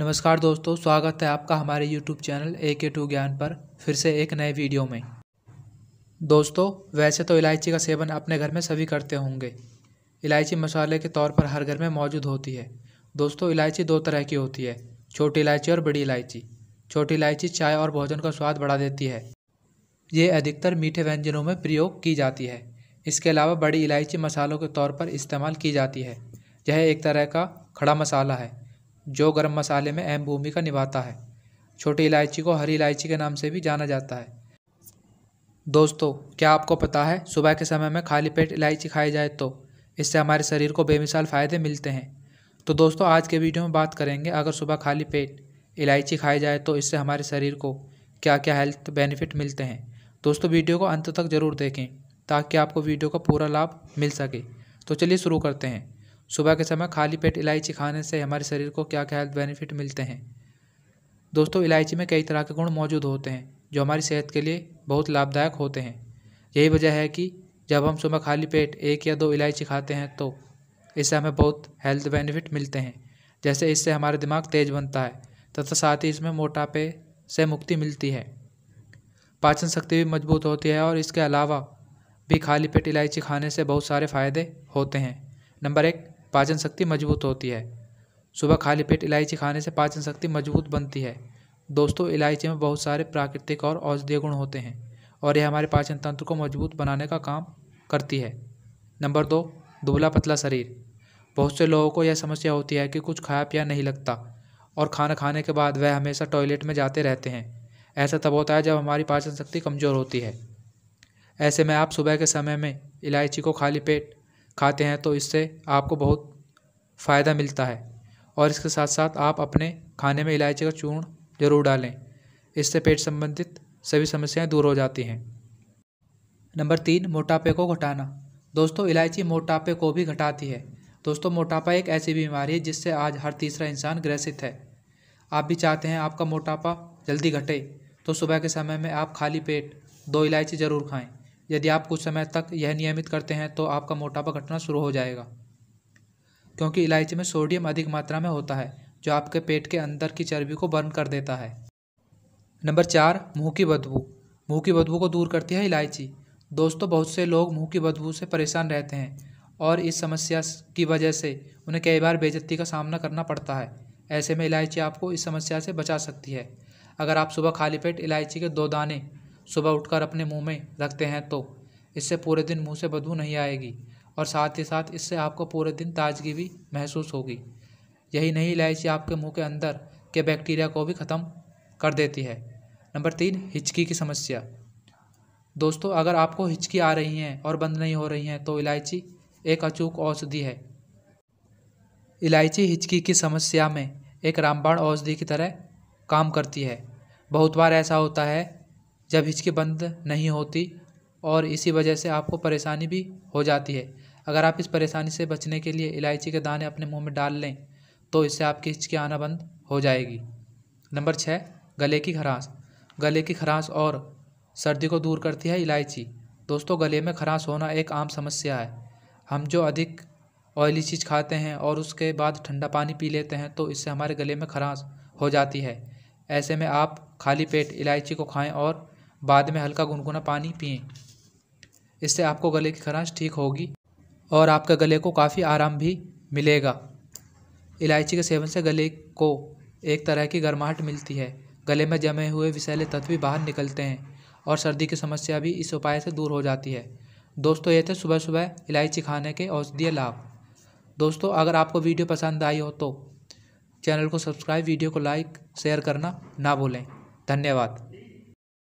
नमस्कार दोस्तों स्वागत है आपका हमारे YouTube चैनल ए के टू ज्ञान पर फिर से एक नए वीडियो में दोस्तों वैसे तो इलायची का सेवन अपने घर में सभी करते होंगे इलायची मसाले के तौर पर हर घर में मौजूद होती है दोस्तों इलायची दो तरह की होती है छोटी इलायची और बड़ी इलायची छोटी इलायची चाय और भोजन का स्वाद बढ़ा देती है ये अधिकतर मीठे व्यंजनों में प्रयोग की जाती है इसके अलावा बड़ी इलायची मसालों के तौर पर इस्तेमाल की जाती है यह एक तरह का खड़ा मसाला है जो गर्म मसाले में अहम भूमिका निभाता है छोटी इलायची को हरी इलायची के नाम से भी जाना जाता है दोस्तों क्या आपको पता है सुबह के समय में खाली पेट इलायची खाई जाए तो इससे हमारे शरीर को बेमिसाल फ़ायदे मिलते हैं तो दोस्तों आज के वीडियो में बात करेंगे अगर सुबह खाली पेट इलायची खाई जाए तो इससे हमारे शरीर को क्या क्या हेल्थ बेनिफिट मिलते हैं दोस्तों वीडियो को अंत तक ज़रूर देखें ताकि आपको वीडियो का पूरा लाभ मिल सके तो चलिए शुरू करते हैं सुबह के समय खाली पेट इलायची खाने से हमारे शरीर को क्या क्या हेल्थ बेनिफिट मिलते हैं दोस्तों इलायची में कई तरह के गुण मौजूद होते हैं जो हमारी सेहत के लिए बहुत लाभदायक होते हैं यही वजह है कि जब हम सुबह खाली पेट एक या दो इलायची खाते हैं तो इससे हमें बहुत हेल्थ बेनिफिट मिलते हैं जैसे इससे हमारा दिमाग तेज बनता है तथा साथ ही इसमें मोटापे से मुक्ति मिलती है पाचन शक्ति भी मजबूत होती है और इसके अलावा भी खाली पेट इलायची खाने से बहुत सारे फ़ायदे होते हैं नंबर एक पाचन शक्ति मजबूत होती है सुबह खाली पेट इलायची खाने से पाचन शक्ति मजबूत बनती है दोस्तों इलायची में बहुत सारे प्राकृतिक और औषधीय गुण होते हैं और यह हमारे पाचन तंत्र को मजबूत बनाने का काम करती है नंबर दो दुबला पतला शरीर बहुत से लोगों को यह समस्या होती है कि कुछ खाया पिया नहीं लगता और खाना खाने के बाद वह हमेशा टॉयलेट में जाते रहते हैं ऐसा तब होता है जब हमारी पाचन शक्ति कमज़ोर होती है ऐसे में आप सुबह के समय में इलायची को खाली पेट खाते हैं तो इससे आपको बहुत फ़ायदा मिलता है और इसके साथ साथ आप अपने खाने में इलायची का चूर्ण ज़रूर डालें इससे पेट संबंधित सभी समस्याएं दूर हो जाती हैं नंबर तीन मोटापे को घटाना दोस्तों इलायची मोटापे को भी घटाती है दोस्तों मोटापा एक ऐसी बीमारी है जिससे आज हर तीसरा इंसान ग्रसित है आप भी चाहते हैं आपका मोटापा जल्दी घटे तो सुबह के समय में आप खाली पेट दो इलायची ज़रूर खाएँ यदि आप कुछ समय तक यह नियमित करते हैं तो आपका मोटापा घटना शुरू हो जाएगा क्योंकि इलायची में सोडियम अधिक मात्रा में होता है जो आपके पेट के अंदर की चर्बी को बर्न कर देता है नंबर चार मुँह की बदबू मुँह की बदबू को दूर करती है इलायची दोस्तों बहुत से लोग मुँह की बदबू से परेशान रहते हैं और इस समस्या की वजह से उन्हें कई बार बेजती का सामना करना पड़ता है ऐसे में इलायची आपको इस समस्या से बचा सकती है अगर आप सुबह खाली पेट इलायची के दो दाने सुबह उठकर अपने मुंह में रखते हैं तो इससे पूरे दिन मुंह से बदबू नहीं आएगी और साथ ही साथ इससे आपको पूरे दिन ताजगी भी महसूस होगी यही नहीं इलायची आपके मुंह के अंदर के बैक्टीरिया को भी ख़त्म कर देती है नंबर तीन हिचकी की समस्या दोस्तों अगर आपको हिचकी आ रही हैं और बंद नहीं हो रही हैं तो इलायची एक अचूक औषधि है इलायची हिचकी की समस्या में एक रामबाण औषधि की तरह काम करती है बहुत बार ऐसा होता है जब हिचकी बंद नहीं होती और इसी वजह से आपको परेशानी भी हो जाती है अगर आप इस परेशानी से बचने के लिए इलायची के दाने अपने मुंह में डाल लें तो इससे आपकी हिचकी आना बंद हो जाएगी नंबर छः गले की खराश गले की खराश और सर्दी को दूर करती है इलायची दोस्तों गले में खराश होना एक आम समस्या है हम जो अधिक ऑयली चीज़ खाते हैं और उसके बाद ठंडा पानी पी लेते हैं तो इससे हमारे गले में खराश हो जाती है ऐसे में आप खाली पेट इलायची को खाएं और बाद में हल्का गुनगुना पानी पिएं इससे आपको गले की खराश ठीक होगी और आपके गले को काफ़ी आराम भी मिलेगा इलायची के सेवन से गले को एक तरह की गर्माहट मिलती है गले में जमे हुए विषैले तत्व भी बाहर निकलते हैं और सर्दी की समस्या भी इस उपाय से दूर हो जाती है दोस्तों ये थे सुबह सुबह इलायची खाने के औषधीय लाभ दोस्तों अगर आपको वीडियो पसंद आई हो तो चैनल को सब्सक्राइब वीडियो को लाइक शेयर करना ना भूलें धन्यवाद